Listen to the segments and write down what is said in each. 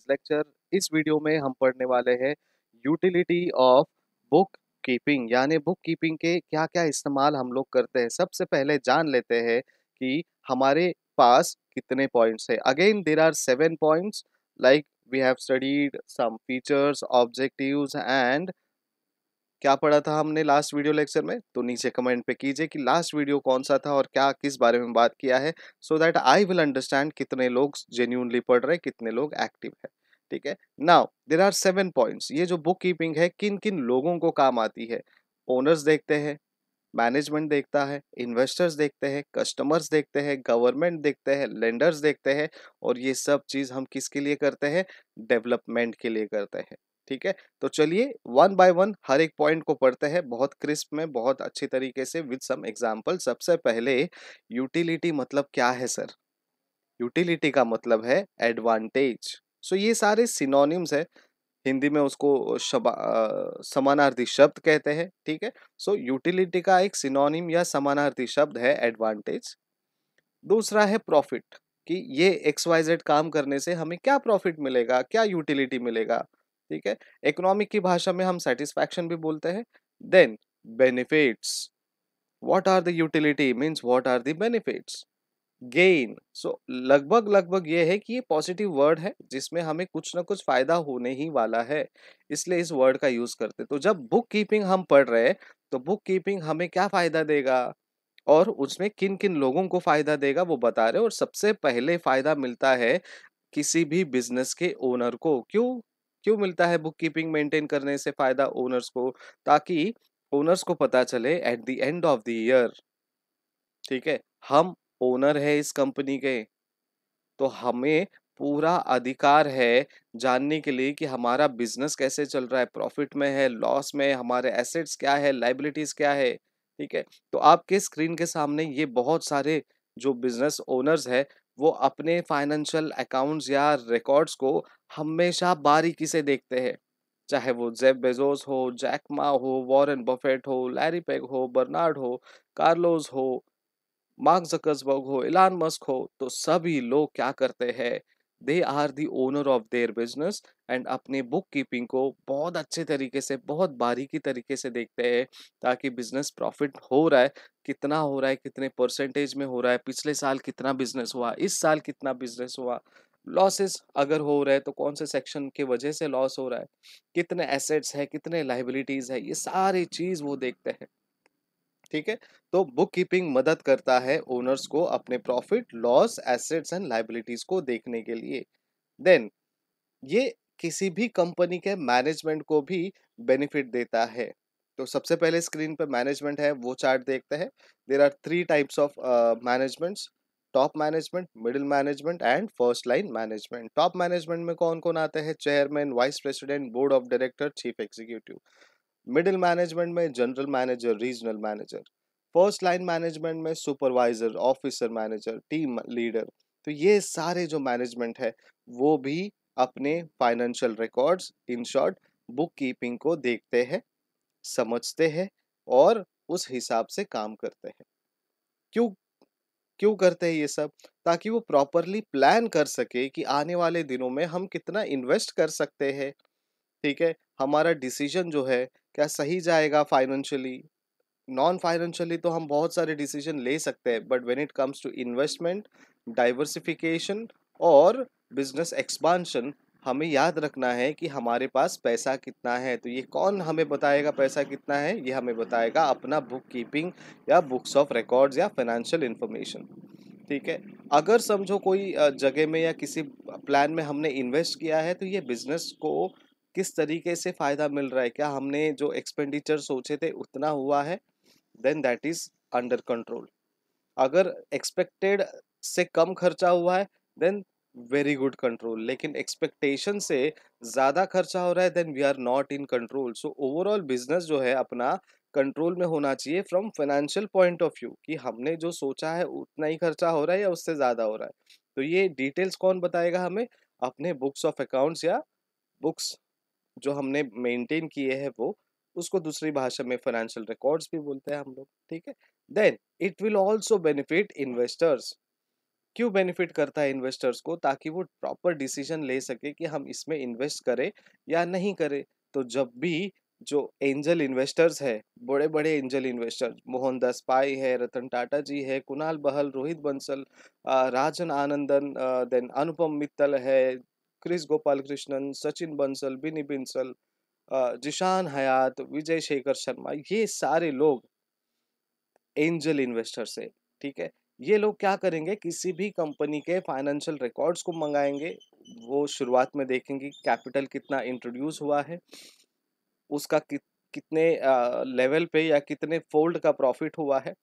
is lecture इस video में हम पढ़ने वाले हैं यूटिलिटी ऑफ बुक कीपिंग यानी बुक कीपिंग के क्या क्या इस्तेमाल हम लोग करते हैं सबसे पहले जान लेते हैं कि हमारे पास कितने पॉइंट्स है again there are seven points like we have studied some features objective and क्या पढ़ा था हमने लास्ट वीडियो लेक्चर में तो नीचे कमेंट पे कीजिए कि लास्ट वीडियो कौन सा था और क्या किस बारे में बात किया है so that I will understand कितने लोग जेन्यूनली पढ़ रहे कितने लोग एक्टिव है ठीक है now there are seven points ये जो बुक कीपिंग है किन किन लोगों को काम आती है ओनर्स देखते हैं मैनेजमेंट देखता है इन्वेस्टर्स देखते हैं कस्टमर्स देखते हैं गवर्नमेंट देखते हैं लेंडर्स देखते हैं और ये सब चीज़ हम किसके लिए करते हैं डेवलपमेंट के लिए करते हैं ठीक है तो चलिए वन बाय वन हर एक पॉइंट को पढ़ते हैं बहुत क्रिस्प में बहुत अच्छे तरीके से विद सम एग्जाम्पल सबसे पहले यूटिलिटी मतलब क्या है सर यूटिलिटी का मतलब है एडवांटेज सो ये सारे सिनोनिम्स है हिंदी में उसको शबा समानार्थी शब्द कहते हैं ठीक है सो यूटिलिटी का एक सिनोनिम या समानार्थी शब्द है एडवांटेज दूसरा है प्रॉफिट कि ये एक्स वाई जेड काम करने से हमें क्या प्रॉफिट मिलेगा क्या यूटिलिटी मिलेगा ठीक है इकोनॉमिक की भाषा में हम सेटिस्फैक्शन भी बोलते हैं then benefits what are the utility means what are the benefits gain so लगभग लगभग ये है कि ये पॉजिटिव वर्ड है जिसमें हमें कुछ ना कुछ फायदा होने ही वाला है इसलिए इस वर्ड का यूज करते तो जब बुक कीपिंग हम पढ़ रहे हैं तो बुक कीपिंग हमें क्या फायदा देगा और उसमें किन किन लोगों को फायदा देगा वो बता रहे और सबसे पहले फायदा मिलता है किसी भी बिजनेस के ओनर को क्यों क्यों मिलता है बुक कीपिंग मेंटेन करने से फ़ायदा ओनर्स को ताकि ओनर्स को पता चले at the end of the year ठीक है हम ओनर है इस कंपनी के तो हमें पूरा अधिकार है जानने के लिए कि हमारा बिजनेस कैसे चल रहा है प्रॉफिट में है लॉस में है, हमारे एसेट्स क्या है लाइबिलिटीज़ क्या है ठीक है तो आपके स्क्रीन के सामने ये बहुत सारे जो बिजनेस ओनर्स है वो अपने फाइनेंशियल अकाउंट्स या रिकॉर्ड्स को हमेशा बारीकी से देखते हैं चाहे वो जेब बेजोस हो जैक मा हो वॉरेन बफेट हो लैरी पेग हो बर्नार्ड हो कार्लोस हो मार्क जकर्सबर्ग हो इलान मस्क हो तो सभी लोग क्या करते हैं they are the owner of their business and अपने बुक कीपिंग को बहुत अच्छे तरीके से बहुत बारीकी तरीके से देखते हैं ताकि बिजनेस प्रॉफिट हो रहा है कितना हो रहा है कितने परसेंटेज में हो रहा है पिछले साल कितना बिजनेस हुआ इस साल कितना बिजनेस हुआ लॉसेस अगर हो रहे हैं तो कौन से सेक्शन के वजह से लॉस हो रहा है कितने एसेट्स है कितने लाइबिलिटीज़ है ये सारी चीज़ वो देखते हैं ठीक है तो बुक कीपिंग मदद करता है ओनर्स को अपने profit loss assets and liabilities को देखने के लिए देन ये किसी भी कंपनी के मैनेजमेंट को भी बेनिफिट देता है तो सबसे पहले स्क्रीन पर मैनेजमेंट है वो चार्ट देखते हैं there are three types of managements top management middle management and first line management top management में कौन कौन आते हैं chairman vice president board of director chief executive middle management में general manager regional manager first line management में supervisor officer manager team leader तो ये सारे जो मैनेजमेंट है वो भी अपने financial records in short book keeping को देखते हैं समझते हैं और उस हिसाब से काम करते हैं क्यों क्यों करते हैं ये सब ताकि वो प्रॉपरली प्लान कर सके कि आने वाले दिनों में हम कितना इन्वेस्ट कर सकते हैं ठीक है हमारा डिसीजन जो है क्या सही जाएगा फाइनेंशियली नॉन फाइनेंशियली तो हम बहुत सारे डिसीजन ले सकते हैं but when it comes to investment diversification और बिजनेस एक्सपांशन हमें याद रखना है कि हमारे पास पैसा कितना है तो ये कौन हमें बताएगा पैसा कितना है ये हमें बताएगा अपना बुक कीपिंग या बुक्स ऑफ रिकॉर्ड्स या फाइनेंशियल इन्फॉर्मेशन ठीक है अगर समझो कोई जगह में या किसी प्लान में हमने इन्वेस्ट किया है तो ये बिज़नेस को किस तरीके से फ़ायदा मिल रहा है क्या हमने जो एक्सपेंडिचर सोचे थे उतना हुआ है then that is under control अगर एक्सपेक्टेड से कम खर्चा हुआ है देन वेरी गुड कंट्रोल लेकिन एक्सपेक्टेशन से ज़्यादा खर्चा हो रहा है then we are not in control so overall business जो है अपना कंट्रोल में होना चाहिए from financial point of view कि हमने जो सोचा है उतना ही खर्चा हो रहा है या उससे ज़्यादा हो रहा है तो ये डिटेल्स कौन बताएगा हमें अपने बुक्स ऑफ अकाउंट्स या बुक्स जो हमने मेंटेन किए हैं वो उसको दूसरी भाषा में फाइनेंशियल रिकॉर्ड्स भी बोलते हैं हम लोग ठीक है then it will also benefit investors क्यों बेनिफिट करता है इन्वेस्टर्स को ताकि वो प्रॉपर डिसीजन ले सके कि हम इसमें इन्वेस्ट करें या नहीं करें तो जब भी जो एंजल इन्वेस्टर्स है बड़े बड़े एंजल इन्वेस्टर्स मोहनदास पाई है रतन टाटा जी है कुणाल बहल रोहित बंसल राजन आनंदन देन अनुपम मित्तल है क्रिस गोपाल कृष्णन सचिन बंसल बिनी बिंसल जिशान हयात विजय शेखर शर्मा ये सारे लोग एंजल इन्वेस्टर्स है ठीक है ये लोग क्या करेंगे किसी भी कंपनी के फाइनेंशियल रिकॉर्ड्स को मंगाएंगे वो शुरुआत में देखेंगे कैपिटल कितना इंट्रोड्यूस हुआ है उसका कि, कितने लेवल पे या कितने फोल्ड का प्रॉफिट हुआ है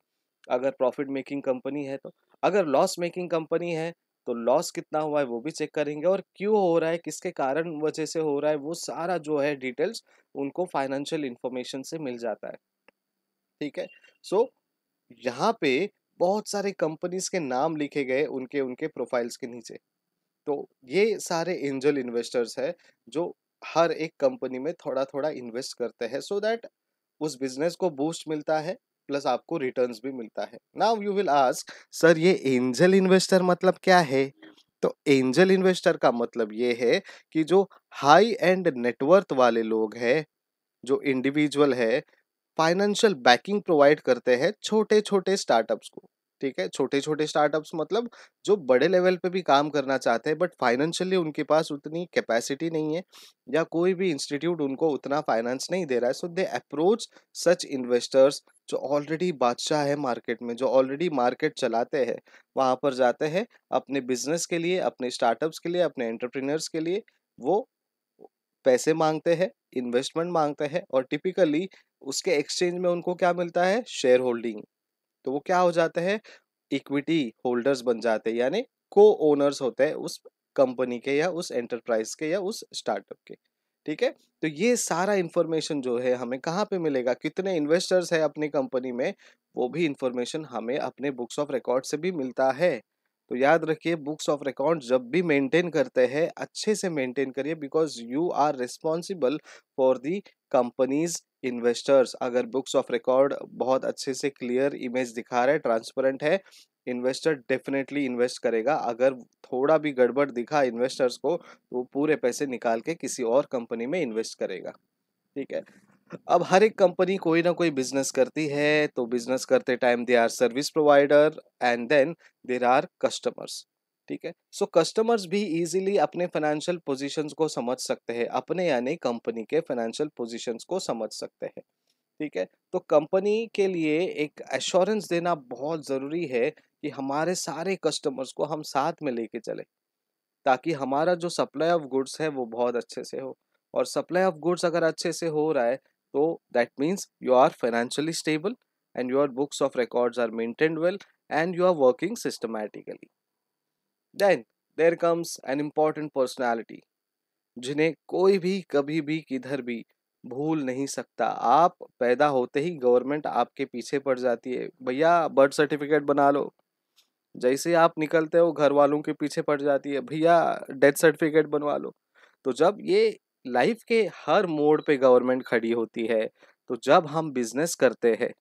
अगर प्रॉफिट मेकिंग कंपनी है तो अगर लॉस मेकिंग कंपनी है तो लॉस कितना हुआ है वो भी चेक करेंगे और क्यों हो रहा है किसके कारण वजह से हो रहा है वो सारा जो है डिटेल्स उनको फाइनेंशियल इंफॉर्मेशन से मिल जाता है ठीक है सो so, यहाँ पे बहुत सारे कंपनीज के नाम लिखे गए उनके उनके प्रोफाइल्स के नीचे तो ये सारे एंजल इन्वेस्टर्स है जो हर एक कंपनी में थोड़ा थोड़ा इन्वेस्ट करते हैं सो दैट उस बिजनेस को बूस्ट मिलता है प्लस आपको रिटर्न भी मिलता है now you will ask sir ये एंजल इन्वेस्टर मतलब क्या है तो एंजल इन्वेस्टर का मतलब ये है कि जो हाई एंड नेटवर्थ वाले लोग हैं जो इंडिविजुअल है फाइनेंशियल बैकिंग प्रोवाइड करते हैं छोटे छोटे स्टार्टअप्स को ठीक है छोटे छोटे स्टार्टअप्स मतलब जो बड़े लेवल पे भी काम करना चाहते हैं बट फाइनेंशियली उनके पास उतनी कैपेसिटी नहीं है या कोई भी इंस्टीट्यूट उनको उतना फाइनेंस नहीं दे रहा है so they approach such investors जो ऑलरेडी बादशाह है मार्केट में जो ऑलरेडी मार्केट चलाते हैं वहाँ पर जाते हैं अपने बिजनेस के लिए अपने स्टार्टअप्स के लिए अपने एंटरप्रीनर्स के लिए वो पैसे मांगते हैं इन्वेस्टमेंट मांगते हैं और टिपिकली उसके एक्सचेंज में उनको क्या मिलता है शेयर होल्डिंग तो वो क्या हो जाते हैं इक्विटी होल्डर्स बन जाते हैं यानी को ओनर्स होते हैं उस कंपनी के या उस एंटरप्राइज के या उस स्टार्टअप के ठीक है तो ये सारा इंफॉर्मेशन जो है हमें कहाँ पे मिलेगा कितने इन्वेस्टर्स है अपनी कंपनी में वो भी इंफॉर्मेशन हमें अपने बुक्स ऑफ रिकॉर्ड से भी मिलता है तो याद रखिए बुक्स ऑफ रिकॉर्ड जब भी मेंटेन करते हैं अच्छे से मेंटेन करिए because you are responsible for the companies investors अगर बुक्स ऑफ रिकॉर्ड बहुत अच्छे से क्लियर इमेज दिखा रहा है ट्रांसपेरेंट है इन्वेस्टर डेफिनेटली इन्वेस्ट करेगा अगर थोड़ा भी गड़बड़ दिखा इन्वेस्टर्स को तो वो पूरे पैसे निकाल के किसी और कंपनी में इन्वेस्ट करेगा ठीक है अब हर एक कंपनी कोई ना कोई बिजनेस करती है तो बिजनेस करते time they are service provider and then there are customers ठीक है सो कस्टमर्स भी इजीली अपने फाइनेंशियल पोजीशंस को समझ सकते हैं अपने यानी कंपनी के फाइनेंशियल पोजीशंस को समझ सकते हैं ठीक है तो कंपनी के लिए एक एश्योरेंस देना बहुत ज़रूरी है कि हमारे सारे कस्टमर्स को हम साथ में लेके चले ताकि हमारा जो सप्लाई ऑफ गुड्स है वो बहुत अच्छे से हो और सप्लाई ऑफ गुड्स अगर अच्छे से हो रहा है तो that means you are financially stable and your books of records are maintained well and you are working systematically then there comes an important personality जिन्हें कोई भी कभी भी किधर भी भूल नहीं सकता आप पैदा होते ही गवर्नमेंट आपके पीछे पड़ जाती है भैया बर्थ सर्टिफिकेट बना लो जैसे आप निकलते हो घर वालों के पीछे पड़ जाती है भैया डेथ सर्टिफिकेट बनवा लो तो जब ये लाइफ के हर मोड पे गवर्नमेंट खड़ी होती है तो जब हम बिजनेस करते हैं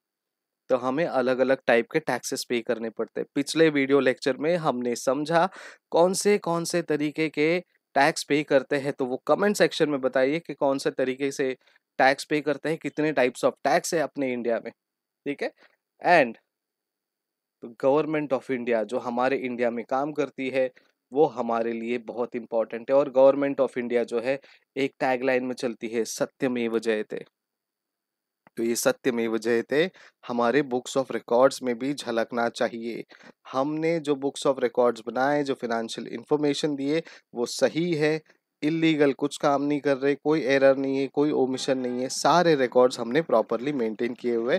तो हमें अलग अलग टाइप के टैक्सेस पे करने पड़ते हैं पिछले वीडियो लेक्चर में हमने समझा कौन से कौन से तरीके के टैक्स पे करते हैं तो वो कमेंट सेक्शन में बताइए कि कौन से तरीके से टैक्स पे करते हैं कितने टाइप्स ऑफ टैक्स है अपने इंडिया में ठीक है एंड तो गवर्नमेंट ऑफ इंडिया जो हमारे इंडिया में काम करती है वो हमारे लिए बहुत इंपॉर्टेंट है और गवर्नमेंट ऑफ इंडिया जो है एक टैगलाइन में चलती है सत्यमेव जयते तो ये सत्यमेव जयते हमारे बुक्स ऑफ रिकॉर्ड्स में भी झलकना चाहिए हमने जो बुक्स ऑफ रिकॉर्ड्स बनाए जो फिनेंशियल इंफॉर्मेशन दिए वो सही है इलीगल कुछ काम नहीं कर रहे कोई एरर नहीं है कोई ओमिशन नहीं है सारे रिकॉर्ड्स हमने प्रॉपरली मेंटेन किए हुए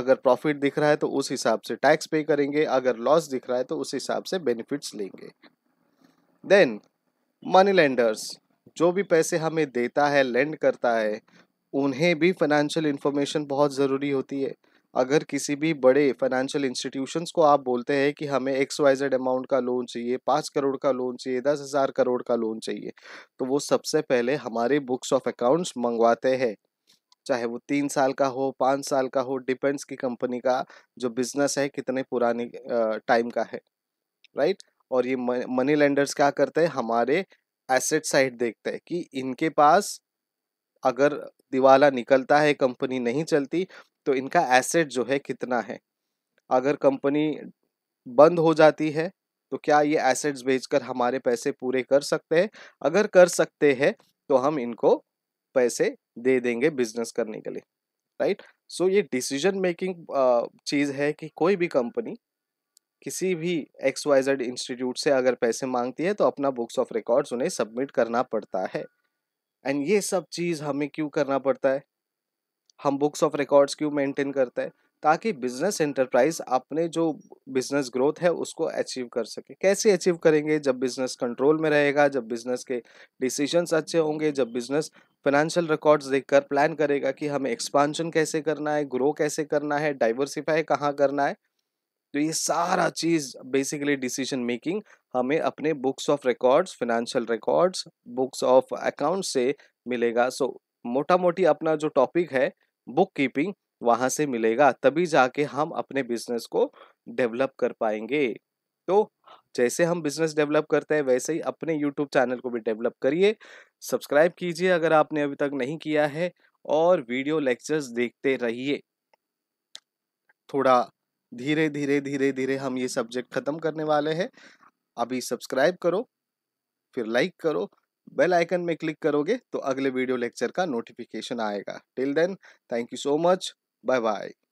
अगर प्रॉफिट दिख रहा है तो उस हिसाब से टैक्स पे करेंगे अगर लॉस दिख रहा है तो उस हिसाब से बेनिफिट्स लेंगे देन मनी लेंडर्स जो भी पैसे हमें देता है लेंड करता है उन्हें भी फाइनेंशियल इन्फॉर्मेशन बहुत ज़रूरी होती है अगर किसी भी बड़े फाइनेंशियल इंस्टीट्यूशंस को आप बोलते हैं कि हमें एक्स वाई जेड अमाउंट का लोन चाहिए पाँच करोड़ का लोन चाहिए दस हज़ार करोड़ का लोन चाहिए तो वो सबसे पहले हमारे बुक्स ऑफ अकाउंट्स मंगवाते हैं चाहे वो तीन साल का हो पाँच साल का हो डिपेंड्स की कंपनी का जो बिज़नेस है कितने पुराने टाइम का है राइट और ये मनी लेंडर्स क्या करते हैं हमारे एसेट साइड देखते हैं कि इनके पास अगर दिवाला निकलता है कंपनी नहीं चलती तो इनका एसेट जो है कितना है अगर कंपनी बंद हो जाती है तो क्या ये एसेट्स बेचकर हमारे पैसे पूरे कर सकते हैं अगर कर सकते हैं तो हम इनको पैसे दे देंगे बिजनेस करने के लिए राइट सो so, ये डिसीजन मेकिंग चीज़ है कि कोई भी कंपनी किसी भी एक्स वाई जेड इंस्टीट्यूट से अगर पैसे मांगती है तो अपना बुक्स ऑफ रिकॉर्ड्स उन्हें सबमिट करना पड़ता है एंड ये सब चीज़ हमें क्यों करना पड़ता है हम बुक्स ऑफ रिकॉर्ड्स क्यों मेंटेन करते हैं ताकि बिजनेस एंटरप्राइज अपने जो बिजनेस ग्रोथ है उसको अचीव कर सके कैसे अचीव करेंगे जब बिजनेस कंट्रोल में रहेगा जब बिजनेस के डिसीजंस अच्छे होंगे जब बिजनेस फाइनेंशियल रिकॉर्ड्स देखकर प्लान करेगा कि हमें एक्सपांशन कैसे करना है ग्रो कैसे करना है डाइवर्सिफाई कहाँ करना है तो ये सारा चीज़ बेसिकली डिसीजन मेकिंग हमें अपने books of records financial records books of account से मिलेगा सो मोटा मोटी अपना जो टॉपिक है बुक कीपिंग वहां से मिलेगा तभी जाके हम अपने बिजनेस को डेवलप कर पाएंगे तो जैसे हम बिजनेस डेवलप करते हैं वैसे ही अपने यूट्यूब चैनल को भी डेवलप करिए सब्सक्राइब कीजिए अगर आपने अभी तक नहीं किया है और वीडियो लेक्चर्स देखते रहिए थोड़ा धीरे धीरे धीरे धीरे हम ये सब्जेक्ट ख़त्म करने वाले हैं अभी सब्सक्राइब करो फिर लाइक करो बेल आइकन में क्लिक करोगे तो अगले वीडियो लेक्चर का नोटिफिकेशन आएगा till then thank you so much bye bye